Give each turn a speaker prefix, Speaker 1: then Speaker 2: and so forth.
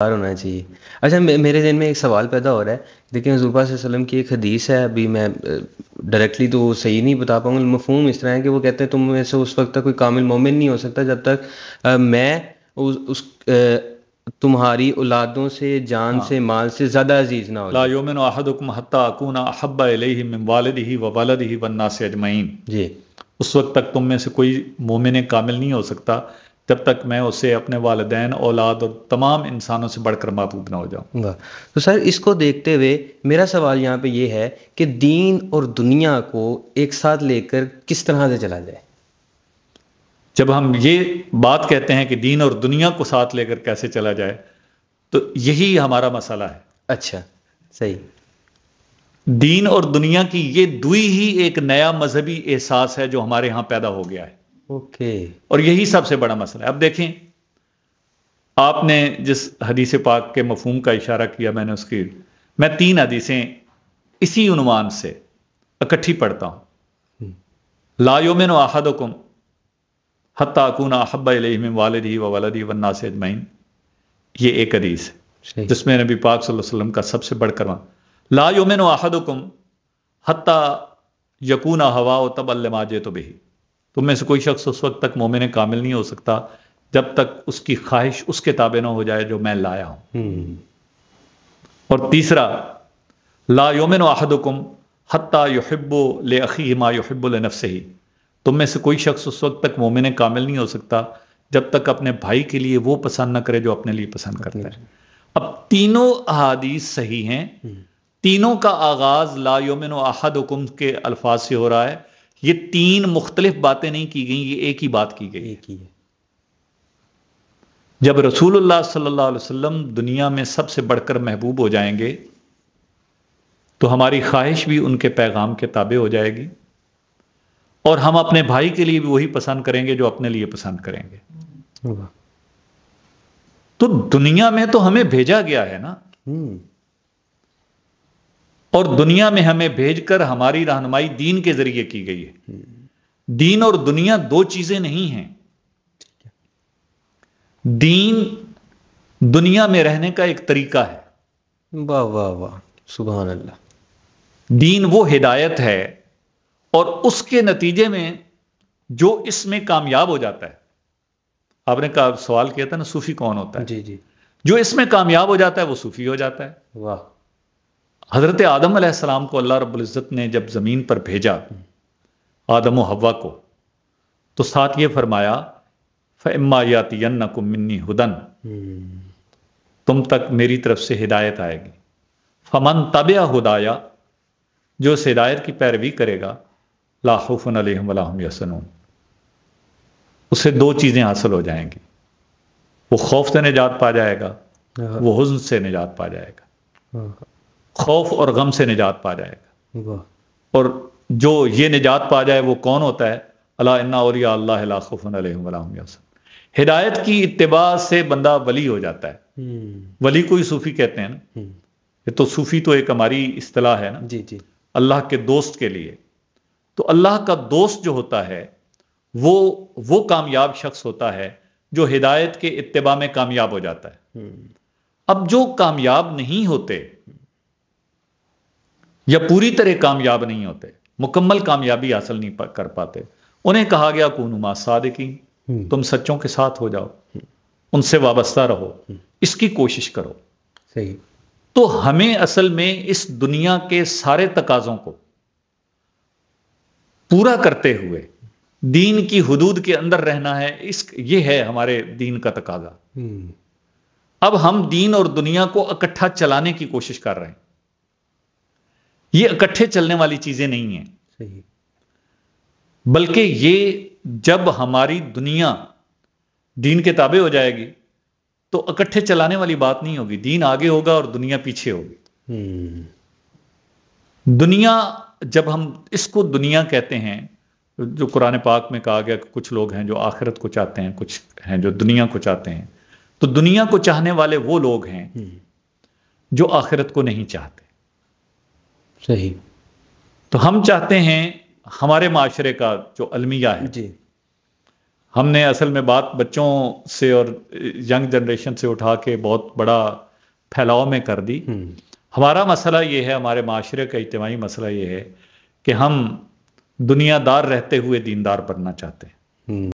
Speaker 1: बाहर होना चाहिए अच्छा मेरे दिन में एक सवाल पैदा हो रहा है देखिए हजूबा वसलम की एक हदीस है अभी मैं डायरेक्टली तो सही नहीं बता पाऊंगा मफहूम इस तरह है कि वो कहते हैं तुम ऐसे उस वक्त तक कोई कामिल मोमिन नहीं हो सकता जब तक आ, मैं उस, उस आ, तुम्हारी औलादों से जान हाँ। से माल से ज़्यादा अजीज़ ना हो लायोमिन अहदुकम हत्ता अकूना अहब्बा इलैहि मिन वालिदिही व वलदिही व वन्ना अजमईन जी उस वक्त तक तुम में से कोई मोमिन कामिल नहीं हो सकता जब तक मैं उसे अपने वालदेन औलाद और तमाम इंसानों से बढ़कर महबूब ना हो जाऊँ तो सर इसको देखते हुए मेरा सवाल यहाँ पे ये है कि दीन और दुनिया को एक साथ लेकर किस तरह से चला जाए जब हम ये बात कहते हैं कि दीन और दुनिया को साथ लेकर कैसे चला जाए तो यही हमारा मसला है अच्छा सही दीन और दुनिया की ये दुई ही एक नया मजहबी एहसास है जो हमारे यहाँ पैदा हो गया है ओके और यही सबसे बड़ा मसला है अब देखें आपने जिस हदीस पाक के मफहम का इशारा किया मैंने उसकी मैं तीन हदीसें इसी उनवान से इकट्ठी पढ़ता हूं हम्म। लायोमिन आहदकुम हताकून अहब में वालदी व वालदी वन्ना से अजमैन ये एक हदीस है जिसमें नबी पाक वसल्लम का सबसे बढ़कर लायोमिन आहदकुम हता यकून हवा तब अल्लमाजे तो बही तुम में से कोई शख्स उस वक्त तक मोमिन कामिल नहीं हो सकता जब तक उसकी ख्वाहिश उसके ताबे ना हो जाए जो मैं लाया हूं हम्म। और तीसरा ला योमिन आहदुकुम हत्ता युहब्बो ले अखी मा युहब्बो ले ही तुम में से कोई शख्स उस वक्त तक मोमिन कामिल नहीं हो सकता जब तक अपने भाई के लिए वो पसंद ना करे जो अपने लिए पसंद करता है अब तीनों अहादीस सही हैं हम्म। तीनों का आगाज ला योमिन हुकुम के अल्फाज से हो रहा है ये तीन मुख्तलिफ बातें नहीं की गई ये एक ही बात की गई एक ही है जब रसूलुल्लाह सल्लल्लाहु अलैहि वसल्लम दुनिया में सबसे बढ़कर महबूब हो जाएंगे तो हमारी ख्वाहिश भी उनके पैगाम के ताबे हो जाएगी और हम अपने भाई के लिए भी वही पसंद करेंगे जो अपने लिए पसंद करेंगे तो दुनिया में तो हमें भेजा गया है ना हम्म। और दुनिया में हमें भेजकर हमारी रहनुमाई दीन के जरिए की गई है दीन और दुनिया दो चीजें नहीं हैं दीन दुनिया में रहने का एक तरीका है वाह वाह वाह सुबह अल्लाह दीन वो हिदायत है और उसके नतीजे में जो इसमें कामयाब हो जाता है आपने कहा सवाल किया था ना सूफी कौन होता है जी जी जो इसमें कामयाब हो जाता है वो सूफी हो जाता है वाह हज़रत आदम आसमाम को अल्लाह रबुल्जत ने जब ज़मीन पर भेजा आदम हवा को तो साथ ये फरमाया फ़मायातियन को मिन्नी हुदन तुम तक मेरी तरफ से हिदायत आएगी फमन तबिया हुदाया जो इस हिदायत की पैरवी करेगा लाखुफ़न अलहम यसनून उसे दो चीज़ें हासिल हो जाएंगी वो खौफ से निजात पा जाएगा हाँ। वो हजन से निजात पा जाएगा हाँ। खौफ और गम से निजात पा जाएगा और जो ये निजात पा जाए वो कौन होता है अल्लाह और हिदायत की इतबा से बंदा वली हो जाता है हम्म। वली को ही सूफ़ी कहते हैं ना हम्म। ये तो सूफ़ी तो एक हमारी अतलाह है ना जी जी अल्लाह के दोस्त के लिए तो अल्लाह का दोस्त जो होता है वो वो कामयाब शख्स होता है जो हिदायत के इतबा में कामयाब हो जाता है हम्म। अब जो कामयाब नहीं होते या पूरी तरह कामयाब नहीं होते मुकम्मल कामयाबी हासिल नहीं कर पाते उन्हें कहा गया कूनुमा सादिकी हम्म। तुम सच्चों के साथ हो जाओ उनसे वाबस्ता रहो हम्म। इसकी कोशिश करो सही तो हमें असल में इस दुनिया के सारे तकाजों को पूरा करते हुए दीन की हदूद के अंदर रहना है इस ये है हमारे दीन का तकाजा हम्म। अब हम दीन और दुनिया को इकट्ठा चलाने की कोशिश कर रहे हैं ये इकट्ठे चलने वाली चीजें नहीं है बल्कि ये जब हमारी दुनिया दीन के ताबे हो जाएगी तो इकट्ठे चलाने वाली बात नहीं होगी दीन आगे होगा और दुनिया पीछे होगी हम्म। दुनिया जब हम इसको दुनिया कहते हैं जो कुरान पाक में कहा गया कि कुछ लोग हैं जो आखिरत को चाहते हैं कुछ हैं जो दुनिया को चाहते हैं तो दुनिया को चाहने वाले वो लोग हैं हम्म। जो आखिरत को नहीं चाहते सही तो हम चाहते हैं हमारे माशरे का जो अलमिया है जी हमने असल में बात बच्चों से और यंग जनरेशन से उठा के बहुत बड़ा फैलाव में कर दी हम्म। हमारा मसला ये है हमारे माशरे का इज्तमाही मसला ये है कि हम दुनियादार रहते हुए दीनदार बनना चाहते हैं हम्म।